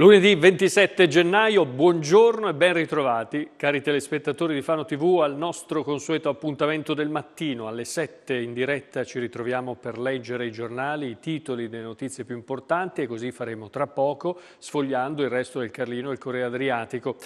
Lunedì 27 gennaio, buongiorno e ben ritrovati, cari telespettatori di Fano TV, al nostro consueto appuntamento del mattino. Alle 7 in diretta ci ritroviamo per leggere i giornali, i titoli delle notizie più importanti e così faremo tra poco, sfogliando il resto del Carlino e il Corriere Adriatico.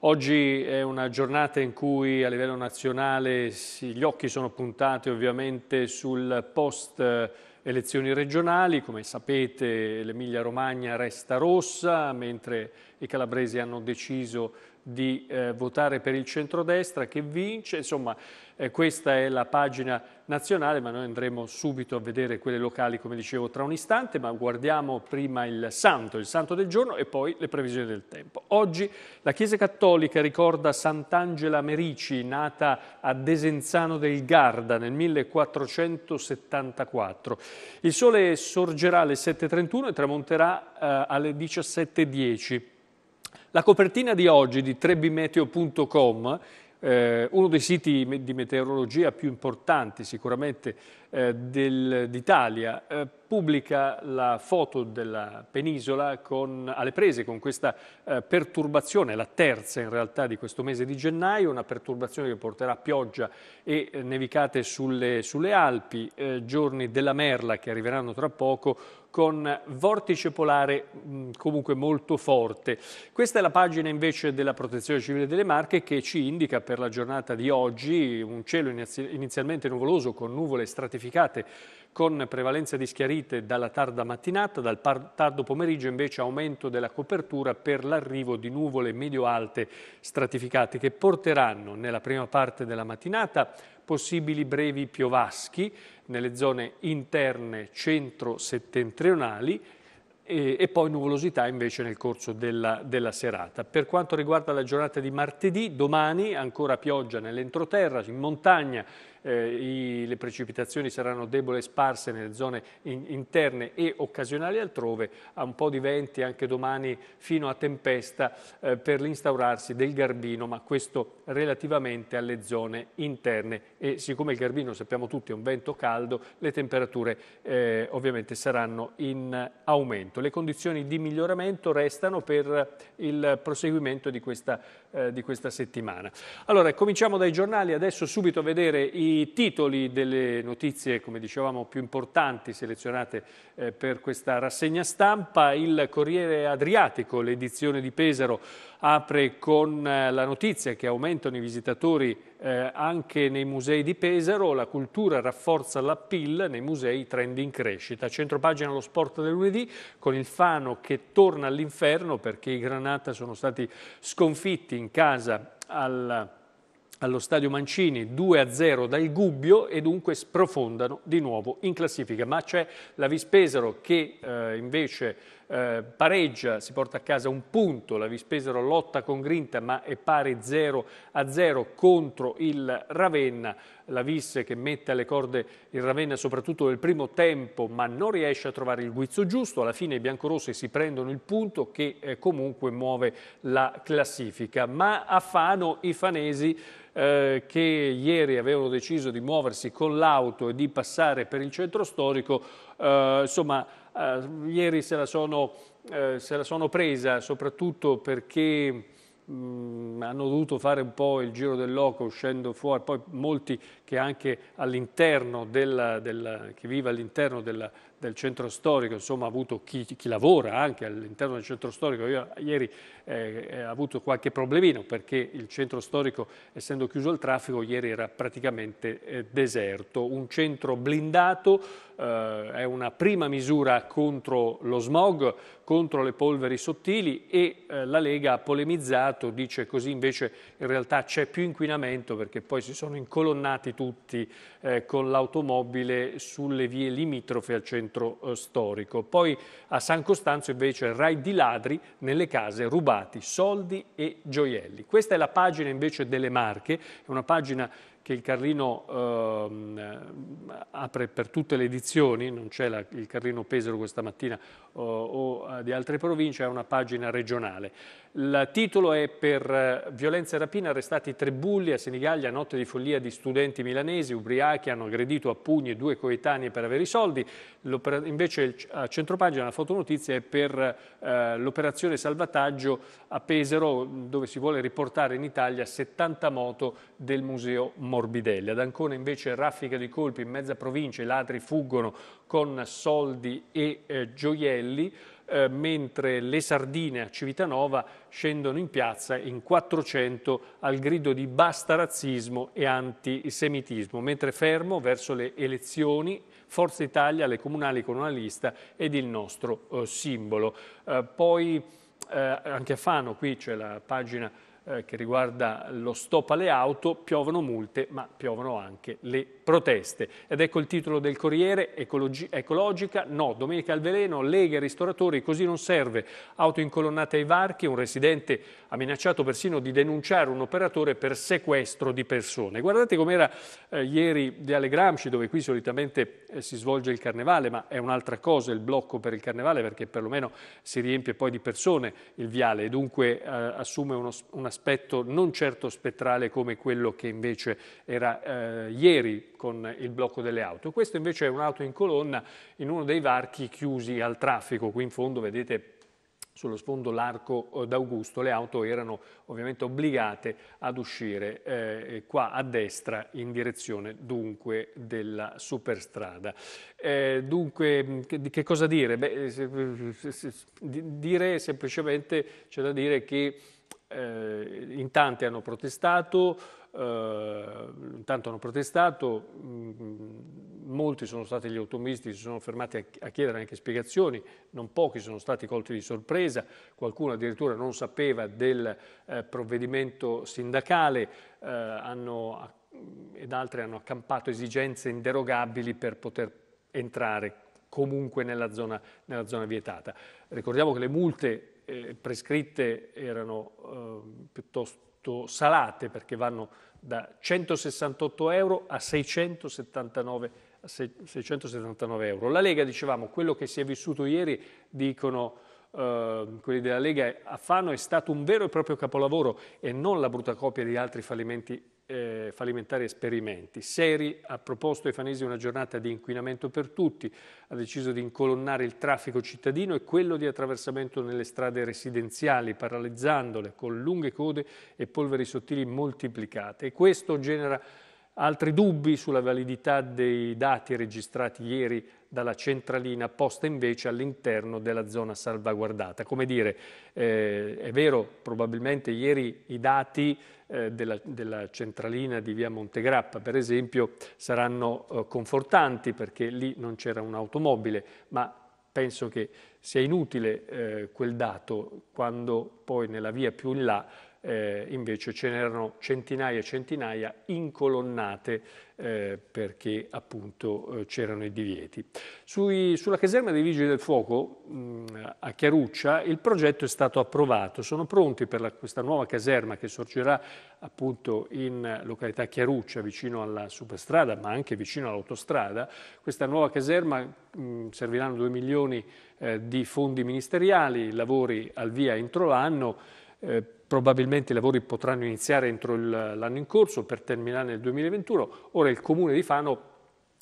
Oggi è una giornata in cui a livello nazionale gli occhi sono puntati ovviamente sul post eh, elezioni regionali, come sapete l'Emilia Romagna resta rossa, mentre i calabresi hanno deciso di eh, votare per il centrodestra che vince, insomma eh, questa è la pagina nazionale ma noi andremo subito a vedere quelle locali come dicevo tra un istante ma guardiamo prima il santo, il santo del giorno e poi le previsioni del tempo. Oggi la Chiesa Cattolica ricorda Sant'Angela Merici nata a Desenzano del Garda nel 1474. Il sole sorgerà alle 7.31 e tramonterà eh, alle 17.10. La copertina di oggi di trebimeteo.com, eh, uno dei siti di meteorologia più importanti sicuramente eh, d'Italia eh, pubblica la foto della penisola con, alle prese con questa eh, perturbazione, la terza in realtà di questo mese di gennaio, una perturbazione che porterà pioggia e nevicate sulle, sulle Alpi, giorni della merla che arriveranno tra poco con vortice polare mm, comunque molto forte. Questa è la pagina invece della Protezione Civile delle Marche che ci indica per la giornata di oggi un cielo inizialmente nuvoloso con nuvole stratificate classificate con prevalenza di schiarite dalla tarda mattinata, dal tardo pomeriggio invece aumento della copertura per l'arrivo di nuvole medio-alte stratificate che porteranno nella prima parte della mattinata possibili brevi piovaschi nelle zone interne centro-settentrionali e, e, poi nuvolosità invece nel corso della, della, serata. Per quanto riguarda la giornata di martedì, domani ancora pioggia nell'entroterra, in montagna, eh, i, le precipitazioni saranno debole e sparse nelle zone in, interne e occasionali altrove, a un po' di venti anche domani fino a tempesta eh, per l'instaurarsi del Garbino, ma questo relativamente alle zone interne e siccome il Garbino sappiamo tutti è un vento caldo, le temperature eh, ovviamente saranno in aumento. Le condizioni di miglioramento restano per il proseguimento di questa eh, di questa settimana. Allora, cominciamo dai giornali, adesso subito a vedere i titoli delle notizie, come dicevamo, più importanti selezionate eh, per questa rassegna stampa. Il Corriere Adriatico, l'edizione di Pesaro, apre con eh, la notizia che aumentano i visitatori eh, anche nei musei di Pesaro, la cultura rafforza la nei musei trend in crescita. Centropagina lo sport del lunedì con il Fano che torna all'inferno perché i Granata sono stati sconfitti in casa al allo stadio Mancini 2-0 dal Gubbio e dunque sprofondano di nuovo in classifica. Ma c'è la Vispesaro che eh, invece eh, pareggia, si porta a casa un punto, la Vispesero lotta con grinta ma è pari 0 a 0 contro il Ravenna, la Vis che mette alle corde il Ravenna soprattutto nel primo tempo ma non riesce a trovare il guizzo giusto, alla fine i biancorossi si prendono il punto che eh, comunque muove la classifica, ma a Fano i fanesi eh, che ieri avevano deciso di muoversi con l'auto e di passare per il centro storico, eh, insomma Uh, ieri se la, sono, uh, se la, sono, presa soprattutto perché mh, mm, hanno dovuto fare un po' il giro del loco uscendo fuori, poi molti che anche all'interno della, della, che vive all'interno della, del centro storico, insomma ha avuto chi, chi lavora anche all'interno del centro storico, io ieri eh, ho avuto qualche problemino perché il centro storico essendo chiuso al traffico ieri era praticamente eh, deserto, un centro blindato eh, è una prima misura contro lo smog, contro le polveri sottili e eh, la Lega ha polemizzato, dice così invece in realtà c'è più inquinamento perché poi si sono incolonnati tutti eh, con l'automobile sulle vie limitrofe al centro centro eh, storico. Poi a San Costanzo invece Rai di ladri nelle case rubati, soldi e gioielli. Questa è la pagina invece delle Marche, è una pagina che il Carlino eh, apre per tutte le edizioni, non c'è il Carlino Pesaro questa mattina eh, o, o eh, di altre province, è una pagina regionale. Il titolo è per eh, violenza e rapina arrestati tre bulli a Senigallia, notte di follia di studenti milanesi, ubriachi, hanno aggredito a pugni due coetanei per avere i soldi. Invece a centropagina la fotonotizia è per eh, l'operazione salvataggio a Pesero dove si vuole riportare in Italia 70 moto del museo Morbidelli. Ad Ancona invece raffica di colpi in mezza provincia, i ladri fuggono con soldi e eh, gioielli. Eh, mentre le sardine a Civitanova scendono in piazza in 400 al grido di basta razzismo e antisemitismo, mentre fermo verso le elezioni Forza Italia, le comunali con una lista ed il nostro eh, simbolo. Eh, poi eh, anche a Fano, qui c'è la pagina eh, che riguarda lo stop alle auto, piovono multe ma piovono anche le proteste. Ed ecco il titolo del Corriere, ecologi ecologica, no, domenica al veleno, Lega e ristoratori, così non serve. Auto incolonnate ai varchi, un residente ha minacciato persino di denunciare un operatore per sequestro di persone. Guardate com'era eh, ieri di Ale Gramsci, dove qui solitamente eh, si svolge il carnevale, ma è un'altra cosa il blocco per il carnevale, perché perlomeno si riempie poi di persone il viale e dunque eh, assume uno, un aspetto non certo spettrale come quello che invece era eh, ieri con il blocco delle auto. Questo invece è un'auto in colonna in uno dei varchi chiusi al traffico. Qui in fondo vedete sullo sfondo l'arco eh, d'Augusto, le auto erano ovviamente obbligate ad uscire eh, qua a destra in direzione dunque della superstrada. Eh, dunque, mm, che, che, cosa dire? Beh, eh, se, se, se, dire semplicemente, c'è da dire che eh, in tanti hanno protestato, eh, intanto hanno protestato, mh, mm, molti sono stati gli automobilisti che si sono fermati a, a, chiedere anche spiegazioni, non pochi sono stati colti di sorpresa, qualcuno addirittura non sapeva del eh, provvedimento sindacale, eh, hanno, ed altri hanno accampato esigenze inderogabili per poter entrare comunque nella zona, nella zona vietata. Ricordiamo che le multe eh, prescritte erano eh, piuttosto salate perché vanno da 168 euro a 679, a 679 euro. La Lega, dicevamo, quello che si è vissuto ieri, dicono eh, quelli della Lega a Fano, è stato un vero e proprio capolavoro e non la brutta copia di altri fallimenti eh, fallimentari esperimenti. Seri ha proposto ai fanesi una giornata di inquinamento per tutti, ha deciso di incolonnare il traffico cittadino e quello di attraversamento nelle strade residenziali, paralizzandole con lunghe code e polveri sottili moltiplicate. E questo genera altri dubbi sulla validità dei dati registrati ieri dalla centralina posta invece all'interno della zona salvaguardata. Come dire, eh, è vero, probabilmente ieri i dati eh, della, della, centralina di via Montegrappa, per esempio, saranno eh, confortanti perché lì non c'era un'automobile, ma penso che sia inutile eh, quel dato quando poi nella via più in là eh, invece ce n'erano centinaia e centinaia incolonnate eh, perché appunto eh, c'erano i divieti. Sui, sulla caserma dei Vigili del Fuoco mh, mm, a Chiaruccia il progetto è stato approvato, sono pronti per la, questa nuova caserma che sorgerà appunto in località Chiaruccia vicino alla superstrada ma anche vicino all'autostrada, questa nuova caserma mh, mm, serviranno 2 milioni eh, di fondi ministeriali, lavori al via entro l'anno eh, probabilmente i lavori potranno iniziare entro l'anno in corso per terminare nel 2021. Ora il Comune di Fano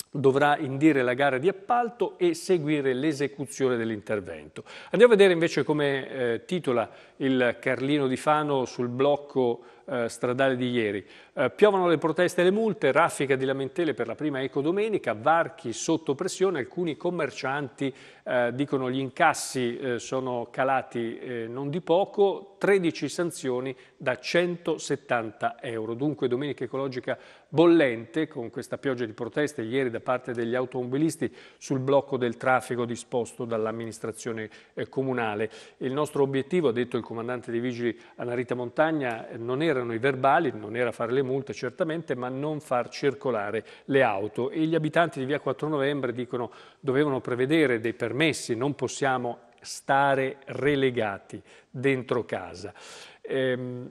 dovrà indire la gara di appalto e seguire l'esecuzione dell'intervento. Andiamo a vedere invece come eh, titola il Carlino di Fano sul blocco eh, stradale di ieri. Eh, piovono le proteste e le multe, raffica di lamentele per la prima ecodomenica, varchi sotto pressione, alcuni commercianti eh, dicono gli incassi eh, sono calati eh, non di poco, 13 sanzioni da 170 euro. Dunque domenica ecologica bollente con questa pioggia di proteste ieri da parte degli automobilisti sul blocco del traffico disposto dall'amministrazione eh, comunale. Il nostro obiettivo, ha detto il comandante dei vigili Anarita Montagna, non era c'erano i verbali, non era fare le multe certamente, ma non far circolare le auto. E gli abitanti di via 4 novembre dicono dovevano prevedere dei permessi, non possiamo stare relegati dentro casa. Ehm,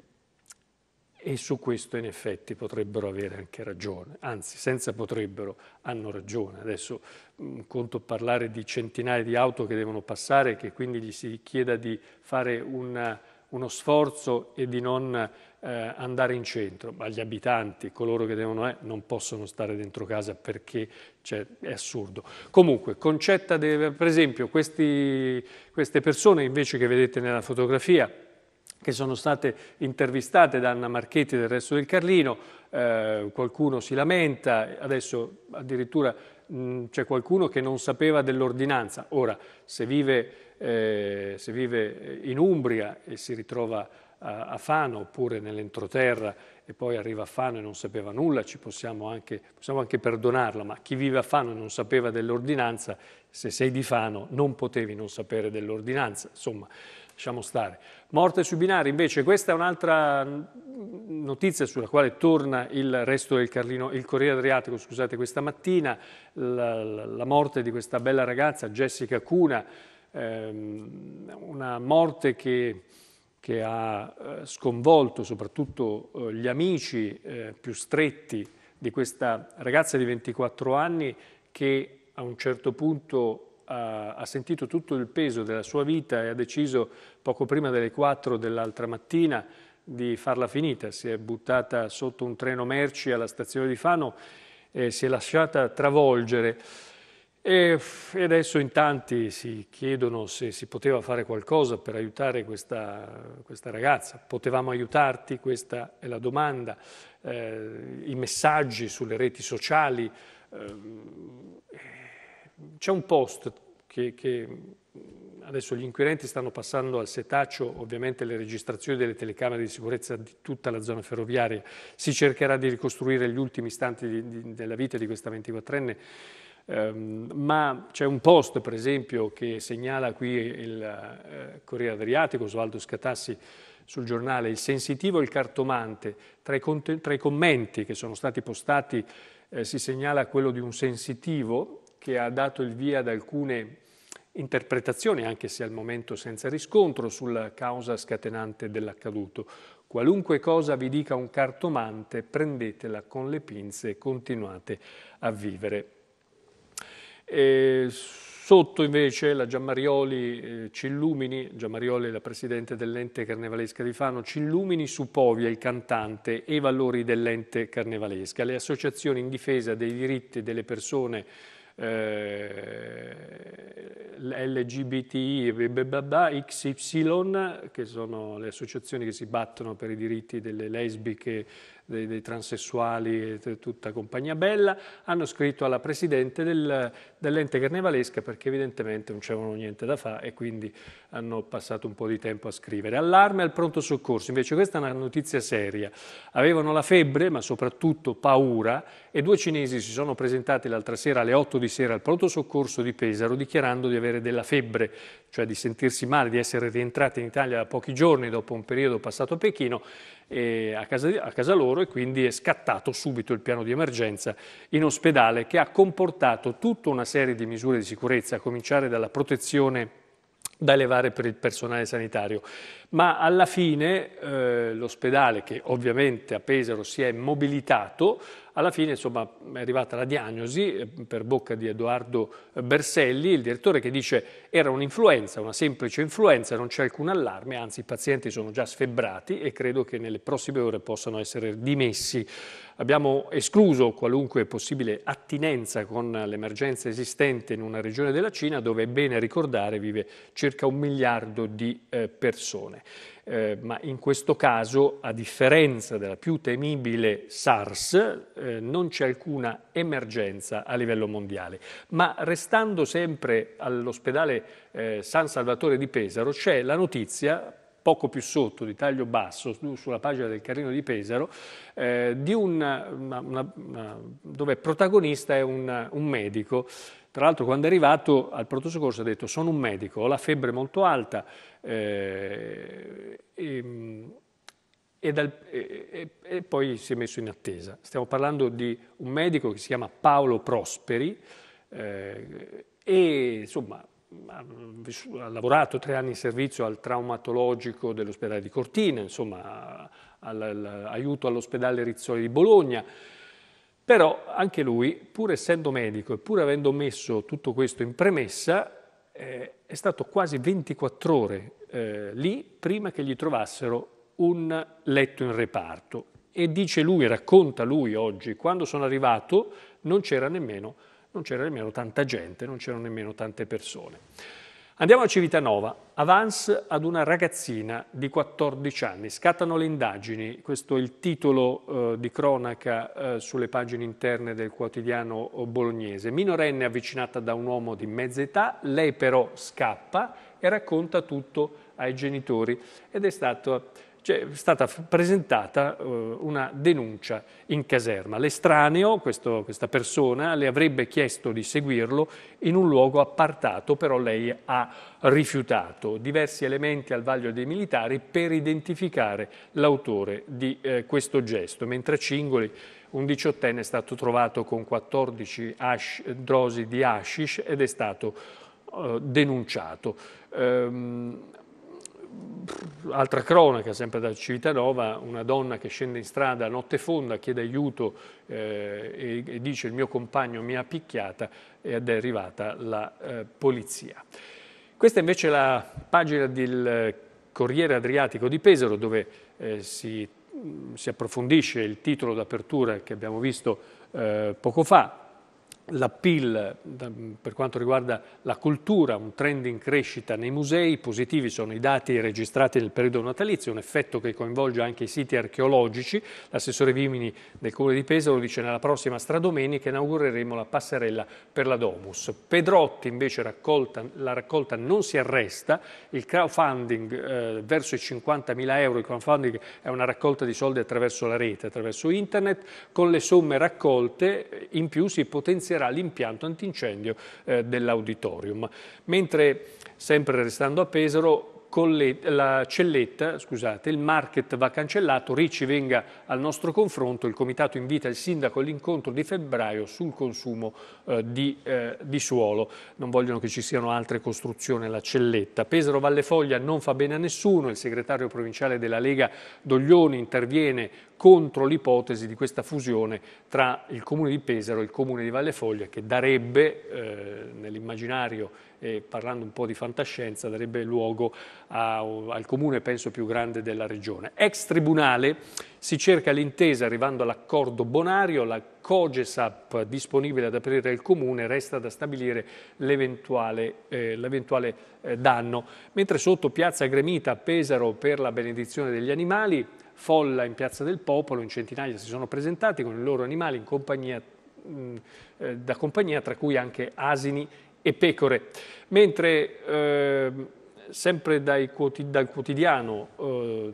e su questo in effetti potrebbero avere anche ragione, anzi senza potrebbero hanno ragione. Adesso mh, mm, conto parlare di centinaia di auto che devono passare, e che quindi gli si chieda di fare una, uno sforzo e di non eh, andare in centro, ma gli abitanti, coloro che devono è, eh, non possono stare dentro casa perché cioè, è assurdo. Comunque, Concetta, deve, per esempio, questi, queste persone invece che vedete nella fotografia, che sono state intervistate da Anna Marchetti e del resto del Carlino, eh, qualcuno si lamenta, adesso addirittura c'è qualcuno che non sapeva dell'ordinanza. Ora, se vive eh, se vive eh, in Umbria e si ritrova a, Fano oppure nell'entroterra e poi arriva a Fano e non sapeva nulla, ci possiamo anche, possiamo anche perdonarla, ma chi vive a Fano e non sapeva dell'ordinanza, se sei di Fano non potevi non sapere dell'ordinanza, insomma lasciamo stare. Morte sui binari, invece, questa è un'altra notizia sulla quale torna il resto del Carlino, il Corriere Adriatico, scusate, questa mattina, la, la morte di questa bella ragazza, Jessica Cuna, ehm, una morte che, che ha eh, sconvolto soprattutto eh, gli amici eh, più stretti di questa ragazza di 24 anni che a un certo punto ha, sentito tutto il peso della sua vita e ha deciso poco prima delle 4 dell'altra mattina di farla finita. Si è buttata sotto un treno merci alla stazione di Fano e si è lasciata travolgere. E, adesso in tanti si chiedono se si poteva fare qualcosa per aiutare questa, questa ragazza. Potevamo aiutarti? Questa è la domanda. Eh, I messaggi sulle reti sociali. Eh, c'è un post che, che adesso gli inquirenti stanno passando al setaccio, ovviamente le registrazioni delle telecamere di sicurezza di tutta la zona ferroviaria. Si cercherà di ricostruire gli ultimi istanti di, di, della vita di questa 24enne Ehm, ma c'è un post, per esempio, che segnala qui il eh, Corriere Adriatico, Osvaldo Scatassi, sul giornale Il sensitivo e il cartomante. Tra i, cont- tra i commenti che sono stati postati eh, si segnala quello di un sensitivo che ha dato il via ad alcune interpretazioni, anche se al momento senza riscontro, sulla causa scatenante dell'accaduto. Qualunque cosa vi dica un cartomante, prendetela con le pinze e continuate a vivere. E sotto invece la Giammarioli eh, ci illumini, Giammarioli è la presidente dell'ente carnevalesca di Fano, ci illumini su Povia, il cantante, e i valori dell'ente carnevalesca. Le associazioni in difesa dei diritti delle persone eh, LGBTI, XY, che sono le associazioni che si battono per i diritti delle lesbiche, dei, dei transessuali e tutta compagnia bella, hanno scritto alla presidente del, dell'ente carnevalesca perché evidentemente non c'erano niente da fare e quindi hanno passato un po' di tempo a scrivere. Allarme al pronto soccorso, invece questa è una notizia seria. Avevano la febbre ma soprattutto paura e due cinesi si sono presentati l'altra sera alle 8 di sera al pronto soccorso di Pesaro dichiarando di avere della febbre, cioè di sentirsi male, di essere rientrati in Italia da pochi giorni dopo un periodo passato a Pechino a casa, a casa loro e quindi è scattato subito il piano di emergenza in ospedale che ha comportato tutta una serie di misure di sicurezza, a cominciare dalla protezione da elevare per il personale sanitario ma alla fine eh, l'ospedale, che ovviamente a Pesaro si è mobilitato, alla fine insomma, è arrivata la diagnosi eh, per bocca di Edoardo Berselli, il direttore che dice era un'influenza, una semplice influenza, non c'è alcun allarme, anzi i pazienti sono già sfebrati e credo che nelle prossime ore possano essere dimessi. Abbiamo escluso qualunque possibile attinenza con l'emergenza esistente in una regione della Cina dove è bene ricordare vive circa un miliardo di eh, persone sempre. Eh, ma in questo caso, a differenza della più temibile SARS, eh, non c'è alcuna emergenza a livello mondiale. Ma restando sempre all'ospedale eh, San Salvatore di Pesaro, c'è la notizia poco più sotto, di taglio basso, sulla pagina del Carrino di Pesaro, eh, di una, una, una, dove protagonista è un, un medico. Tra l'altro quando è arrivato al pronto soccorso ha detto sono un medico, ho la febbre molto alta, e, eh, ehm, e, dal, e, e, poi si è messo in attesa. Stiamo parlando di un medico che si chiama Paolo Prosperi eh, e insomma ha, ha, lavorato tre anni in servizio al traumatologico dell'ospedale di Cortina, insomma all'aiuto all'ospedale Rizzoli di Bologna. Però anche lui, pur essendo medico e pur avendo messo tutto questo in premessa, eh, è stato quasi 24 ore eh, lì prima che gli trovassero un letto in reparto. E dice lui, racconta lui oggi, quando sono arrivato non c'era nemmeno, non c'era nemmeno tanta gente, non c'erano nemmeno tante persone. Andiamo a Civitanova, avance ad una ragazzina di 14 anni, scattano le indagini, questo è il titolo eh, di cronaca eh, sulle pagine interne del quotidiano eh, bolognese, minorenne avvicinata da un uomo di mezza età, lei però scappa e racconta tutto ai genitori ed è stato cioè, è stata presentata eh, una denuncia in caserma. L'estraneo, questo, questa persona, le avrebbe chiesto di seguirlo in un luogo appartato, però lei ha rifiutato diversi elementi al vaglio dei militari per identificare l'autore di eh, questo gesto, mentre Cingoli un diciottenne è stato trovato con 14 hash, eh, dosi di hashish ed è stato eh, denunciato. Ehm, altra cronaca, sempre da Civitanova, una donna che scende in strada a notte fonda, chiede aiuto eh, e, e, dice il mio compagno mi ha picchiata ed è arrivata la eh, polizia. Questa invece è la pagina del Corriere Adriatico di Pesaro dove eh, si, si, approfondisce il titolo d'apertura che abbiamo visto eh, poco fa, l'appeal per quanto riguarda la cultura, un trend in crescita nei musei, positivi sono i dati registrati nel periodo natalizio, un effetto che coinvolge anche i siti archeologici. L'assessore Vimini del Comune di Pesaro dice nella prossima stradomenica inaugureremo la passerella per la Domus. Pedrotti invece raccolta, la raccolta non si arresta, il crowdfunding eh, verso i 50.000 euro, il crowdfunding è una raccolta di soldi attraverso la rete, attraverso internet, con le somme raccolte in più si potenzierà sarà l'impianto antincendio eh, dell'auditorium. Mentre, sempre restando a Pesaro, la celletta, scusate, il market va cancellato, Ricci venga al nostro confronto, il comitato invita il sindaco all'incontro di febbraio sul consumo eh, di, eh, di, suolo, non vogliono che ci siano altre costruzioni alla celletta. Pesaro Valle Foglia non fa bene a nessuno, il segretario provinciale della Lega Doglioni interviene contro l'ipotesi di questa fusione tra il comune di Pesaro e il comune di Vallefoglia che darebbe, eh, nell'immaginario e parlando un po' di fantascienza, darebbe luogo a, al comune penso più grande della regione. Ex tribunale si cerca l'intesa arrivando all'accordo bonario, la Cogesap disponibile ad aprire il comune resta da stabilire eh, l'eventuale eh, danno, mentre sotto Piazza Gremita a Pesaro per la benedizione degli animali folla in Piazza del Popolo, in centinaia si sono presentati con i loro animali compagnia, mh, eh, da compagnia, tra cui anche asini e pecore. Mentre eh, sempre dai, dal quotidiano eh,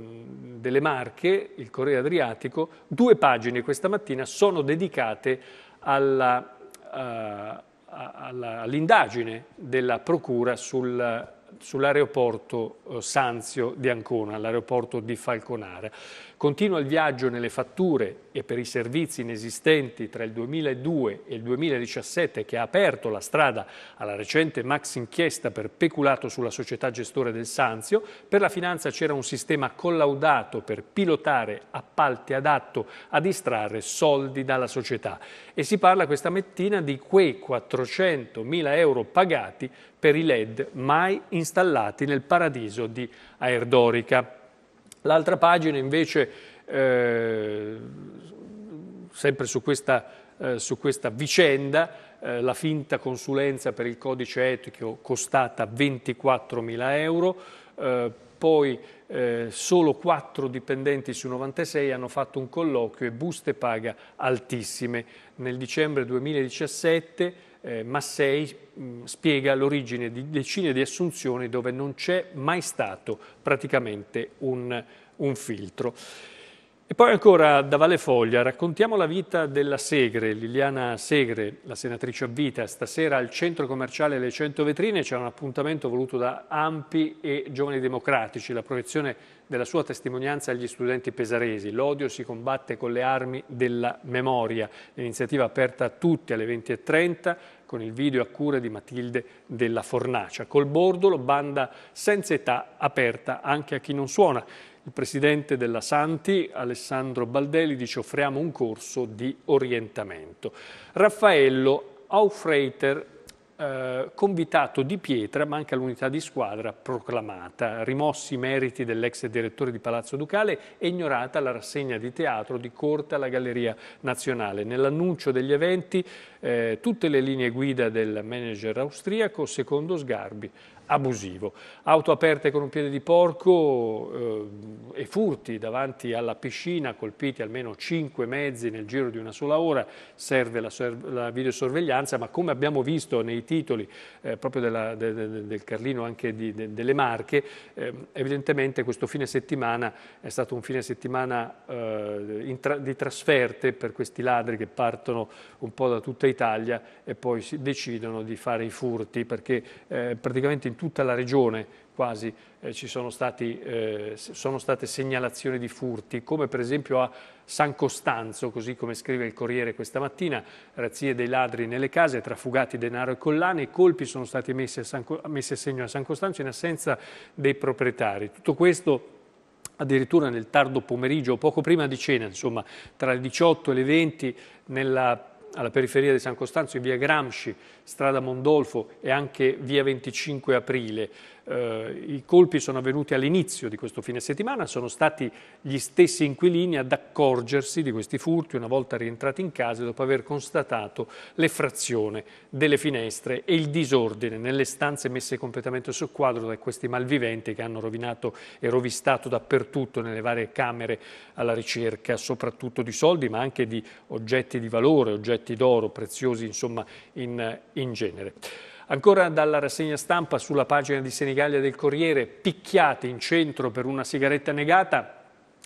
delle Marche, il Corriere Adriatico, due pagine questa mattina sono dedicate alla, eh, all'indagine della Procura sul sull'aeroporto eh, Sanzio di Ancona, l'aeroporto di Falconara. Continua il viaggio nelle fatture e per i servizi inesistenti tra il 2002 e il 2017 che ha aperto la strada alla recente max inchiesta per peculato sulla società gestore del Sanzio, per la finanza c'era un sistema collaudato per pilotare appalti adatto a distrarre soldi dalla società e si parla questa mattina di quei 400 mila euro pagati per i LED mai installati nel paradiso di Aerdorica. L'altra pagina invece, eh, sempre su questa, eh, su questa vicenda, eh, la finta consulenza per il codice etico costata 24.000 euro, eh, poi eh, solo 4 dipendenti su 96 hanno fatto un colloquio e buste paga altissime. Nel dicembre 2017 eh, Massei mh, mm, spiega l'origine di decine di assunzioni dove non c'è mai stato praticamente un, un filtro. E poi ancora da Valle Foglia raccontiamo la vita della Segre, Liliana Segre, la senatrice a vita, stasera al centro commerciale Le 100 Vetrine c'è un appuntamento voluto da Ampi e Giovani Democratici, la proiezione della sua testimonianza agli studenti pesaresi. L'odio si combatte con le armi della memoria, l'iniziativa aperta a tutti alle 20.30, con il video a cura di Matilde della Fornacia. Col Bordolo, banda senza età aperta anche a chi non suona. Il presidente della Santi, Alessandro Baldelli, dice offriamo un corso di orientamento. Raffaello Aufreiter eh, convitato di pietra manca l'unità di squadra proclamata, rimossi i meriti dell'ex direttore di Palazzo Ducale e ignorata la rassegna di teatro di corte alla Galleria Nazionale. Nell'annuncio degli eventi eh, tutte le linee guida del manager austriaco, secondo Sgarbi, abusivo. Auto aperte con un piede di porco eh, e furti davanti alla piscina, colpiti almeno 5 mezzi nel giro di una sola ora, serve la, la videosorveglianza, ma come abbiamo visto nei titoli eh, proprio della, de, de, del Carlino anche di, de, delle Marche, eh, evidentemente questo fine settimana è stato un fine settimana eh, tra, di trasferte per questi ladri che partono un po' da tutta Italia e poi si, decidono di fare i furti perché eh, praticamente in tutta la regione quasi eh, ci sono, stati, eh, sono, state segnalazioni di furti, come per esempio a San Costanzo, così come scrive il Corriere questa mattina, razzie dei ladri nelle case, trafugati denaro e collane, i colpi sono stati messi a, San, messi a segno a San Costanzo in assenza dei proprietari. Tutto questo addirittura nel tardo pomeriggio poco prima di cena, insomma, tra le 18 e le 20 nella, alla periferia di San Costanzo in via Gramsci strada Mondolfo e anche via 25 aprile. Eh, I colpi sono avvenuti all'inizio di questo fine settimana, sono stati gli stessi inquilini ad accorgersi di questi furti una volta rientrati in casa dopo aver constatato l'effrazione delle finestre e il disordine nelle stanze messe completamente sul quadro da questi malviventi che hanno rovinato e rovistato dappertutto nelle varie camere alla ricerca soprattutto di soldi ma anche di oggetti di valore, oggetti d'oro preziosi insomma in, in genere. Ancora dalla rassegna stampa sulla pagina di Senigallia del Corriere, picchiate in centro per una sigaretta negata,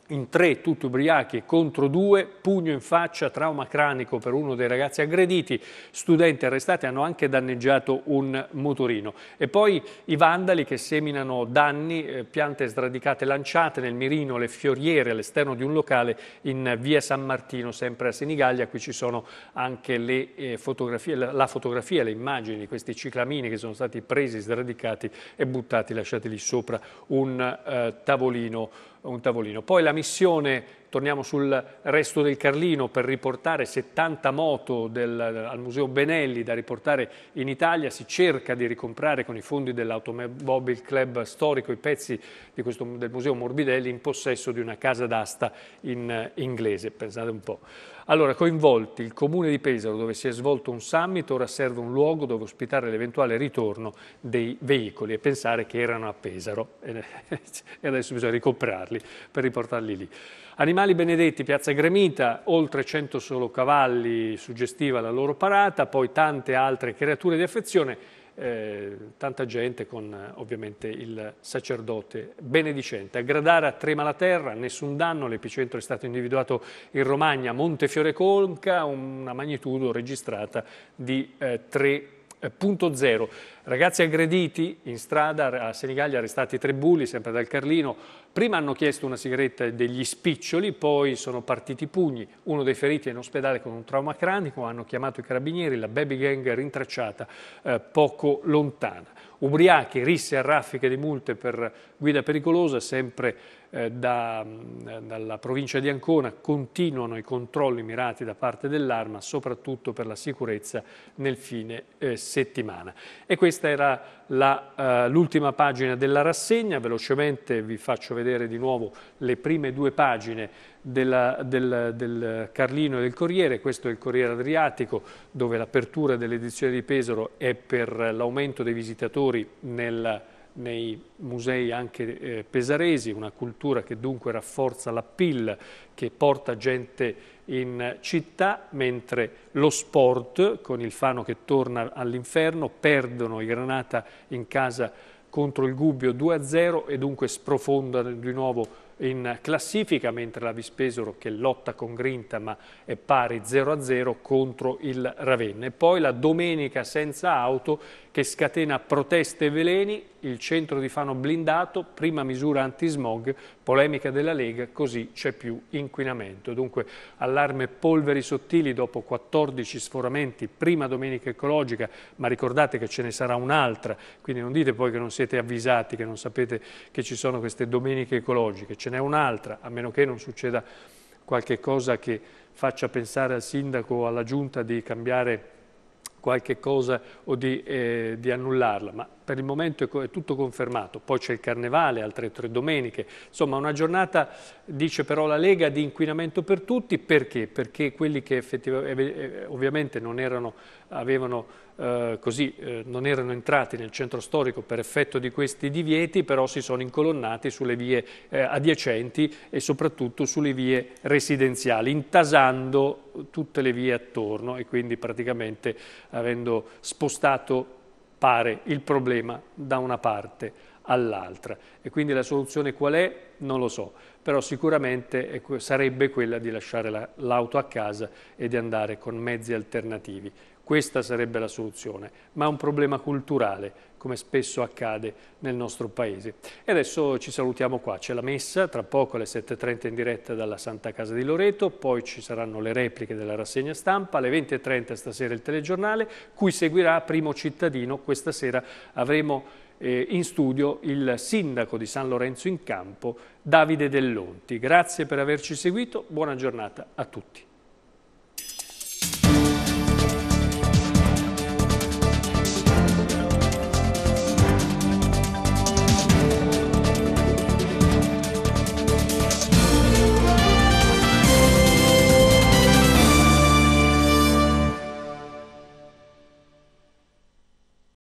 in tre tutti ubriachi contro due, pugno in faccia, trauma cranico per uno dei ragazzi aggrediti, studenti arrestati hanno anche danneggiato un motorino. E poi i vandali che seminano danni, eh, piante sradicate lanciate nel mirino, le fioriere all'esterno di un locale in via San Martino, sempre a Senigallia. Qui ci sono anche le eh, fotografie, la fotografia, le immagini di questi ciclamini che sono stati presi, sradicati e buttati, lasciati lì sopra un eh, tavolino un tavolino. Poi la missione torniamo sul resto del Carlino per riportare 70 moto del, al Museo Benelli da riportare in Italia, si cerca di ricomprare con i fondi dell'Automobile Club storico i pezzi questo, del Museo Morbidelli in possesso di una casa d'asta in eh, inglese, pensate un po'. Allora, coinvolti il comune di Pesaro dove si è svolto un summit, ora serve un luogo dove ospitare l'eventuale ritorno dei veicoli e pensare che erano a Pesaro e adesso bisogna ricomprarli per riportarli lì. Animali benedetti, Piazza Gremita, oltre 100 solo cavalli, suggestiva la loro parata, poi tante altre creature di affezione, eh, tanta gente con eh, ovviamente il sacerdote benedicente. A Gradara trema la terra, nessun danno, l'epicentro è stato individuato in Romagna, Montefiore Conca, una magnitudo registrata di eh, 3 eh, punto zero, ragazzi aggrediti in strada a Senigallia, arrestati tre bulli, sempre dal Carlino. Prima hanno chiesto una sigaretta e degli spiccioli, poi sono partiti i pugni. Uno dei feriti è in ospedale con un trauma cranico, hanno chiamato i carabinieri, la baby gang è rintracciata eh, poco lontana. Ubriachi, risse a raffiche di multe per guida pericolosa, sempre eh, da, mm, dalla provincia di Ancona continuano i controlli mirati da parte dell'Arma, soprattutto per la sicurezza nel fine eh, settimana. E questa era eh, l'ultima pagina della rassegna, velocemente vi faccio vedere di nuovo le prime due pagine della, del, del, Carlino e del Corriere, questo è il Corriere Adriatico dove l'apertura dell'edizione di Pesaro è per l'aumento dei visitatori nel nei musei anche eh, pesaresi, una cultura che dunque rafforza l'appeal, che porta gente in città, mentre lo sport, con il Fano che torna all'inferno, perdono i Granata in casa contro il Gubbio 2-0 e dunque sprofondano di nuovo in classifica, mentre la Vispesoro che lotta con grinta ma è pari 0-0 contro il Ravenna. E poi la domenica senza auto che scatena proteste e veleni, il centro di Fano blindato, prima misura antismog, polemica della Lega, così c'è più inquinamento. Dunque allarme polveri sottili dopo 14 sforamenti, prima domenica ecologica, ma ricordate che ce ne sarà un'altra, quindi non dite poi che non siete avvisati, che non sapete che ci sono queste domeniche ecologiche, ce n'è un'altra, a meno che non succeda qualche cosa che faccia pensare al sindaco o alla giunta di cambiare qualche cosa o di, eh, di annullarla, ma per il momento è tutto confermato, poi c'è il carnevale, altre tre domeniche, insomma una giornata, dice però la Lega, di inquinamento per tutti, perché? Perché quelli che effettivamente, eh, eh, ovviamente non erano, avevano, eh, così, eh, non erano entrati nel centro storico per effetto di questi divieti, però si sono incolonnati sulle vie eh, adiacenti e soprattutto sulle vie residenziali, intasando tutte le vie attorno e quindi praticamente avendo spostato pare il problema da una parte all'altra. E quindi la soluzione qual è? Non lo so, però sicuramente ecco, sarebbe quella di lasciare la, l'auto a casa e di andare con mezzi alternativi. Questa sarebbe la soluzione, ma è un problema culturale, come spesso accade nel nostro paese. E adesso ci salutiamo qua, c'è la messa, tra poco alle 7.30 in diretta dalla Santa Casa di Loreto, poi ci saranno le repliche della rassegna stampa, alle 20.30 stasera il telegiornale, cui seguirà Primo Cittadino, questa sera avremo eh, in studio il sindaco di San Lorenzo in Campo, Davide Dell'Onti. Grazie per averci seguito, buona giornata a tutti.